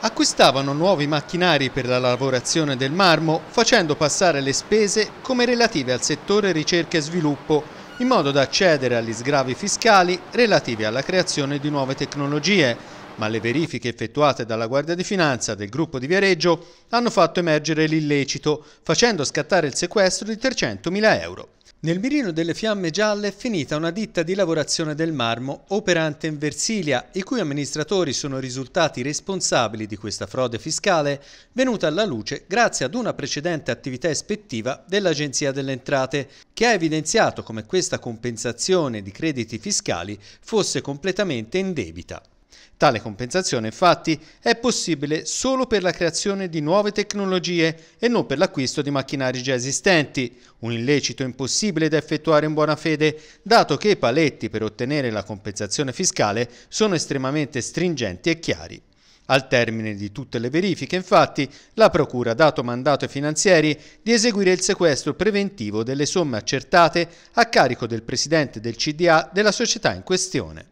acquistavano nuovi macchinari per la lavorazione del marmo facendo passare le spese come relative al settore ricerca e sviluppo in modo da accedere agli sgravi fiscali relativi alla creazione di nuove tecnologie, ma le verifiche effettuate dalla Guardia di Finanza del gruppo di Viareggio hanno fatto emergere l'illecito, facendo scattare il sequestro di 300.000 euro. Nel mirino delle fiamme gialle è finita una ditta di lavorazione del marmo operante in Versilia, i cui amministratori sono risultati responsabili di questa frode fiscale venuta alla luce grazie ad una precedente attività ispettiva dell'Agenzia delle Entrate, che ha evidenziato come questa compensazione di crediti fiscali fosse completamente indebita. Tale compensazione infatti è possibile solo per la creazione di nuove tecnologie e non per l'acquisto di macchinari già esistenti, un illecito impossibile da effettuare in buona fede, dato che i paletti per ottenere la compensazione fiscale sono estremamente stringenti e chiari. Al termine di tutte le verifiche, infatti, la Procura ha dato mandato ai finanzieri di eseguire il sequestro preventivo delle somme accertate a carico del Presidente del CDA della società in questione.